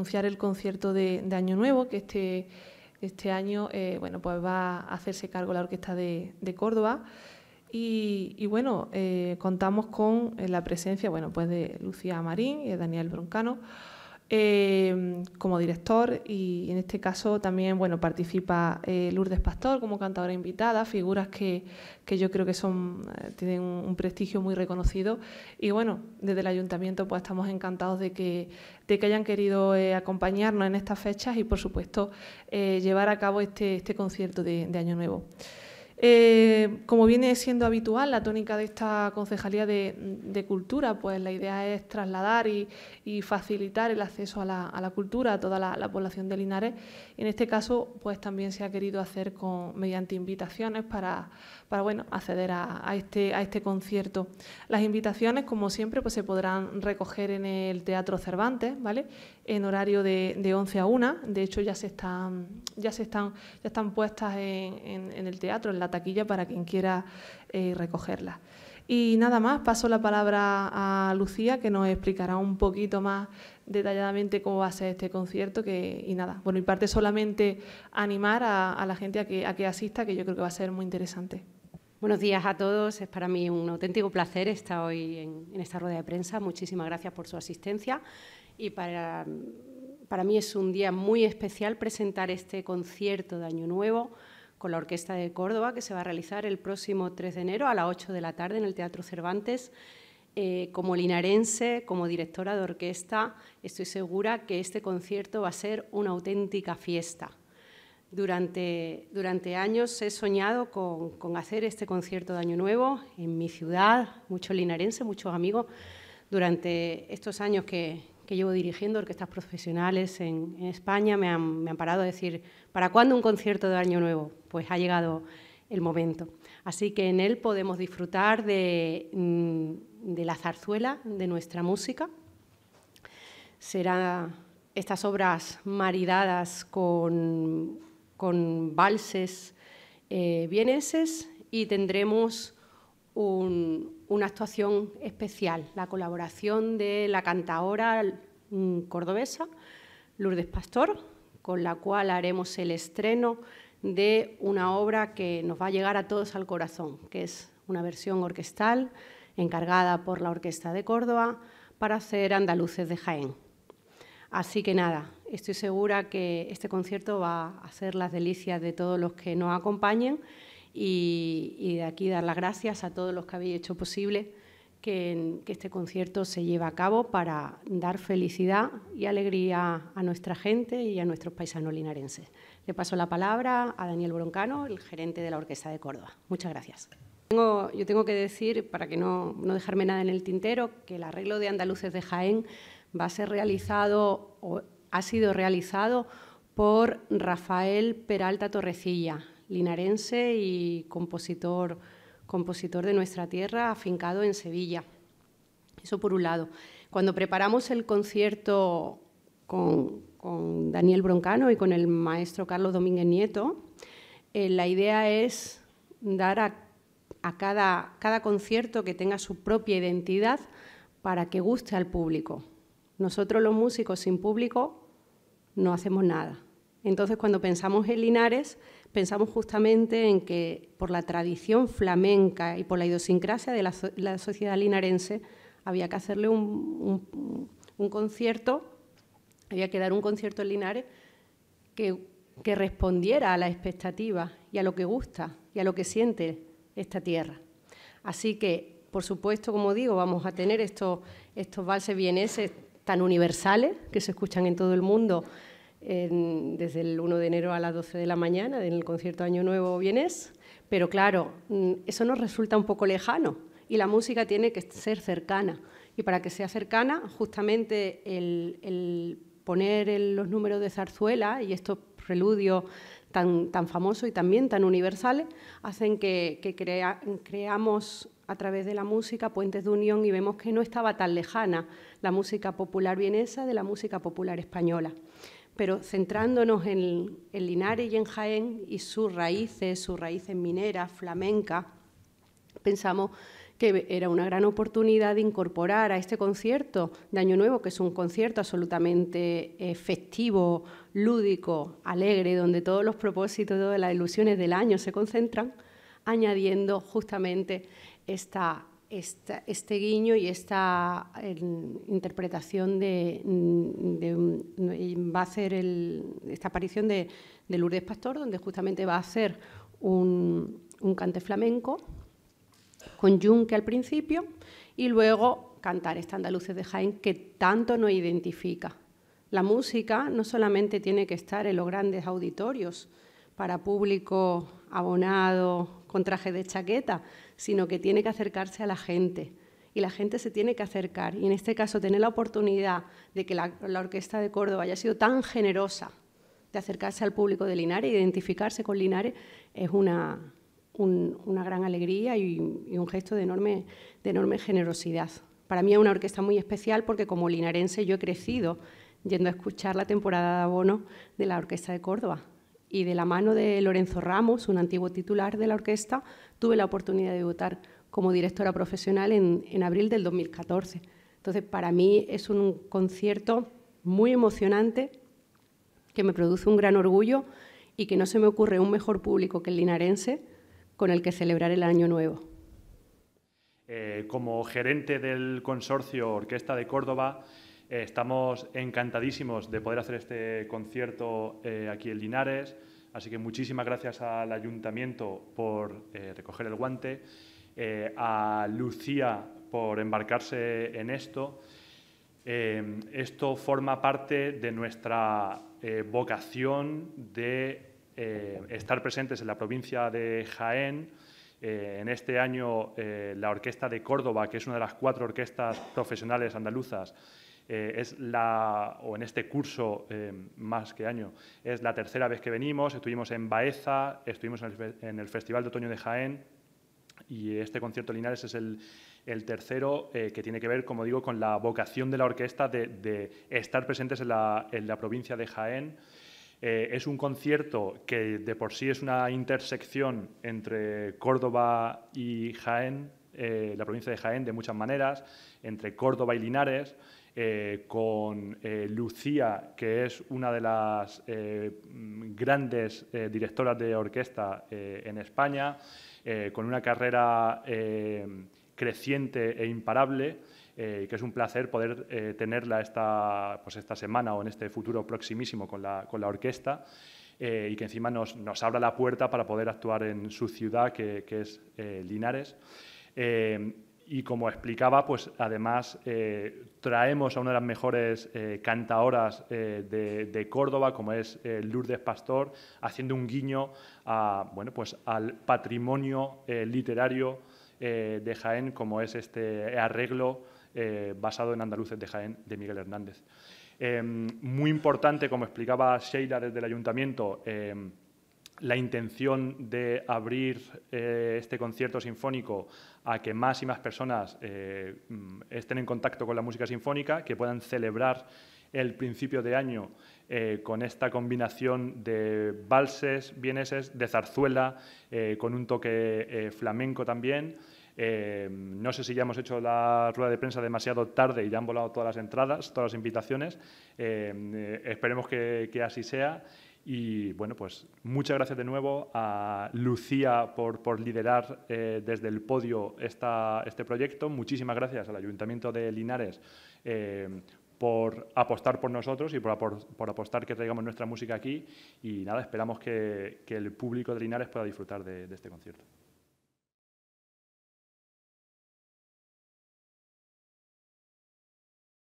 anunciar el concierto de, Año Nuevo, que este, este año eh, pues va a hacerse cargo la Orquesta de, Córdoba. Y, bueno, eh, contamos con eh, la presencia bueno, pues de Lucía Marín y de Daniel Broncano Em, como director y en este caso también bueno, participa eh, Lourdes Pastor como cantadora invitada, figuras que, yo creo que son, eh, tienen un, prestigio muy reconocido y bueno, desde el ayuntamiento pues estamos encantados de que, hayan querido eh, acompañarnos en estas fechas y por supuesto llevar a cabo este, este concierto de Año Nuevo. Eh, como viene siendo habitual la tónica de esta Concejalía de, Cultura, pues la idea es trasladar y, facilitar el acceso a la, cultura a toda la, población de Linares. En este caso, pues también se ha querido hacer con, mediante invitaciones para, bueno, acceder a, este, a este concierto. Las invitaciones, como siempre, pues se podrán recoger en el Teatro Cervantes, ¿vale? en horario de, 11 a 1. De hecho, ya se están, ya se están, ya están puestas en, el teatro, en la taquilla, para quien quiera eh, recogerlas. Y nada más, paso la palabra a Lucía, que nos explicará un poquito más detalladamente cómo va a ser este concierto. y nada, por mi parte solamente animar a, la gente a que, a que asista, que yo creo que va a ser muy interesante. Buenos días a todos. Es para mí un auténtico placer estar hoy en, esta rueda de prensa. Muchísimas gracias por su asistencia y para, para mí es un día muy especial presentar este concierto de Año Nuevo con la Orquesta de Córdoba, que se va a realizar el próximo 3 de enero a las 8 de la tarde en el Teatro Cervantes. Eh, como linarense, como directora de orquesta, estoy segura que este concierto va a ser una auténtica fiesta. Durante, durante años he soñado con, con, hacer este concierto de Año Nuevo en mi ciudad, muchos linarenses, muchos amigos. Durante estos años que, que llevo dirigiendo orquestas profesionales en, España me han, parado a decir, ¿para cuándo un concierto de Año Nuevo? Pues ha llegado el momento. Así que en él podemos disfrutar de, mm, la zarzuela, de nuestra música. Serán estas obras maridadas con, valses bieneses eh, vieneses y tendremos una actuación especial, la colaboración de la cantaora mm, cordobesa Lourdes Pastor, con la cual haremos el estreno de una obra que nos va a llegar a todos al corazón, que es una versión orquestal encargada por la Orquesta de Córdoba para hacer Andaluces de Jaén. Así que nada, estoy segura que este concierto va a ser las delicias de todos los que nos acompañen y, de aquí dar las gracias a todos los que habéis hecho posible que, este concierto se lleve a cabo para dar felicidad y alegría a nuestra gente y a nuestros paisanos linarenses. Le paso la palabra a Daniel Broncano, el gerente de la Orquesta de Córdoba. Muchas gracias. yo tengo que decir, para que no, no dejarme nada en el tintero, que el arreglo de Andaluces de Jaén va a ser realizado o ha sido realizado por Rafael Peralta Torrecilla, linarense y compositor, de nuestra tierra, afincado en Sevilla. Eso por un lado. Cuando preparamos el concierto con, Daniel Broncano y con el maestro Carlos Domínguez Nieto, eh, la idea es dar a, cada concierto que tenga su propia identidad para que guste al público. Nosotros los músicos sin público no hacemos nada. Entonces, cuando pensamos en Linares, pensamos justamente en que por la tradición flamenca y por la idiosincrasia de la, sociedad linarense había que hacerle un, concierto, había que dar un concierto en Linares que, respondiera a la expectativa y a lo que gusta y a lo que siente esta tierra. Así que, por supuesto, como digo, vamos a tener estos, estos valses vieneses tan universales que se escuchan en todo el mundo, desde el 1 de enero a las 12 de la mañana en el concierto Año Nuevo Vienes, pero claro, mm, eso nos resulta un poco lejano y la música tiene que ser cercana. Y para que sea cercana, justamente el, poner los números de zarzuela y estos preludios tan, tan famosos y también tan universales hacen que, creamos a través de la música puentes de unión y vemos que no estaba tan lejana la música popular vienesa de la música popular española pero centrándonos en, Linares y en Jaén y sus raíces, sus raíces mineras, flamencas, pensamos que era una gran oportunidad de incorporar a este concierto de Año Nuevo, que es un concierto absolutamente eh, festivo, lúdico, alegre, donde todos los propósitos, todas las ilusiones del año se concentran, añadiendo justamente esta esta, este guiño y esta interpretación de, va a ser esta aparición de, Lourdes Pastor, donde justamente va a hacer un, cante flamenco con yunque al principio y luego cantar esta andaluces de Jaén que tanto nos identifica. La música no solamente tiene que estar en los grandes auditorios para público abonado con traje de chaqueta, sino que tiene que acercarse a la gente. Y la gente se tiene que acercar. Y en este caso, tener la oportunidad de que la, Orquesta de Córdoba haya sido tan generosa de acercarse al público de Linares, identificarse con Linares, es una, gran alegría y, un gesto de enorme, de enorme generosidad. Para mí es una orquesta muy especial porque como linarense yo he crecido yendo a escuchar la temporada de abono de la Orquesta de Córdoba y de la mano de Lorenzo Ramos, un antiguo titular de la orquesta, tuve la oportunidad de debutar como directora profesional en, abril del 2014. Entonces, para mí es un concierto muy emocionante que me produce un gran orgullo y que no se me ocurre un mejor público que el linarense con el que celebrar el Año Nuevo. Eh, como gerente del consorcio Orquesta de Córdoba, eh, estamos encantadísimos de poder hacer este concierto eh, aquí en Linares, así que muchísimas gracias al ayuntamiento por eh, recoger el guante, a Lucía por embarcarse en esto. esto forma parte de nuestra vocación de estar presentes en la provincia de Jaén. en este año, la Orquesta de Córdoba, que es una de las cuatro orquestas profesionales andaluzas, eh, es la, o en este curso, eh, más que año, es la tercera vez que venimos. Estuvimos en Baeza, estuvimos en el, Festival de Otoño de Jaén y este concierto Linares es el, tercero, eh, que tiene que ver, como digo, con la vocación de la orquesta de, estar presentes en la, provincia de Jaén. es un concierto que de por sí es una intersección entre Córdoba y Jaén, la provincia de Jaén, de muchas maneras, entre Córdoba y Linares. Eh, con eh, Lucía, que es una de las eh, grandes directoras de orquesta en España, con una carrera creciente e imparable. Eh, que es un placer poder tenerla esta, pues esta semana o en este futuro proximísimo con la, con la orquesta y que encima nos, nos, abra la puerta para poder actuar en su ciudad, que, que es Linares y como explicaba, pues además eh, traemos a una de las mejores eh, cantadoras eh, de, Córdoba, como es Lourdes Pastor, haciendo un guiño a, bueno, pues, al patrimonio literario de Jaén, como es este arreglo basado en Andaluces de Jaén de Miguel Hernández. Em, muy importante, como explicaba Sheila desde el ayuntamiento, em, la intención de abrir eh, este concierto sinfónico a que más y más personas eh, mm, estén en contacto con la música sinfónica, que puedan celebrar el principio de año eh, con esta combinación de valses vieneses, de zarzuela, con un toque flamenco también. no sé si ya hemos hecho la rueda de prensa demasiado tarde y ya han volado todas las entradas, todas las invitaciones. esperemos que, así sea. Y bueno, pues muchas gracias de nuevo a Lucía por, liderar eh, desde el podio este proyecto. Muchísimas gracias al Ayuntamiento de Linares eh, por apostar por nosotros y por, apostar que traigamos nuestra música aquí. Y nada, esperamos que, el público de Linares pueda disfrutar de este concierto.